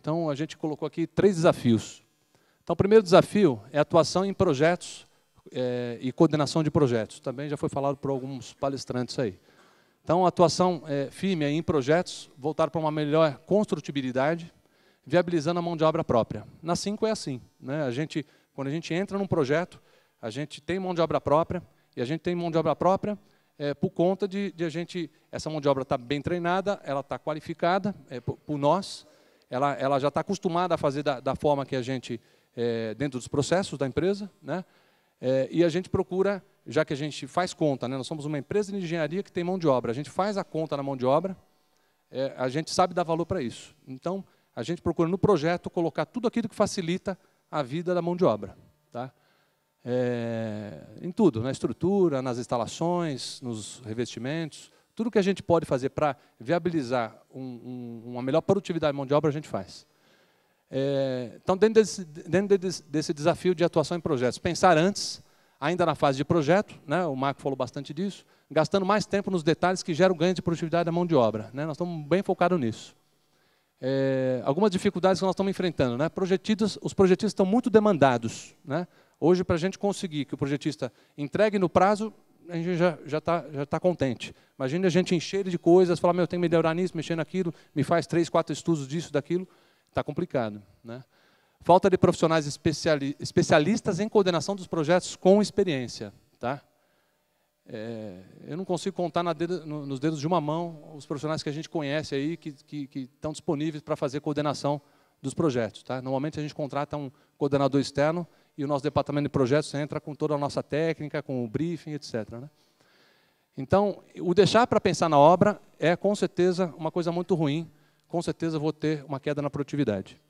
Então, a gente colocou aqui três desafios. Então, o primeiro desafio é atuação em projetos é, e coordenação de projetos. Também já foi falado por alguns palestrantes aí. Então, atuação é, firme em projetos, voltar para uma melhor construtibilidade, viabilizando a mão de obra própria. Na 5 é assim. Né? A gente, quando a gente entra num projeto, a gente tem mão de obra própria, e a gente tem mão de obra própria é, por conta de, de, a gente... Essa mão de obra está bem treinada, ela está qualificada é, por, por nós, ela, ela já está acostumada a fazer da, da forma que a gente, é, dentro dos processos da empresa, né? É, e a gente procura, já que a gente faz conta, né? nós somos uma empresa de engenharia que tem mão de obra, a gente faz a conta na mão de obra, é, a gente sabe dar valor para isso. Então, a gente procura no projeto colocar tudo aquilo que facilita a vida da mão de obra. Tá? É, em tudo, na estrutura, nas instalações, nos revestimentos, tudo que a gente pode fazer para viabilizar um, um, uma melhor produtividade de mão de obra, a gente faz. É, então, dentro, desse, dentro desse, desafio de atuação em projetos, pensar antes, ainda na fase de projeto, né, o Marco falou bastante disso, gastando mais tempo nos detalhes que geram ganho de produtividade da mão de obra. Né, nós estamos bem focados nisso. É, algumas dificuldades que nós estamos enfrentando. Né, projetistas, os projetistas estão muito demandados. Né, hoje, para a gente conseguir que o projetista entregue no prazo, a gente já está já está já tá contente. Imagina a gente encher de coisas, falar, meu, tem que melhorar nisso, mexer naquilo, me faz três, quatro estudos disso, daquilo. Está complicado. Né? Falta de profissionais especiali especialistas em coordenação dos projetos com experiência. Tá? É, eu não consigo contar dedo, no, nos dedos de uma mão os profissionais que a gente conhece aí, que, que, que estão disponíveis para fazer coordenação dos projetos. Tá? Normalmente a gente contrata um coordenador externo, e o nosso departamento de projetos entra com toda a nossa técnica, com o briefing, etc. Né? Então, o deixar para pensar na obra é, com certeza, uma coisa muito ruim. Com certeza, vou ter uma queda na produtividade.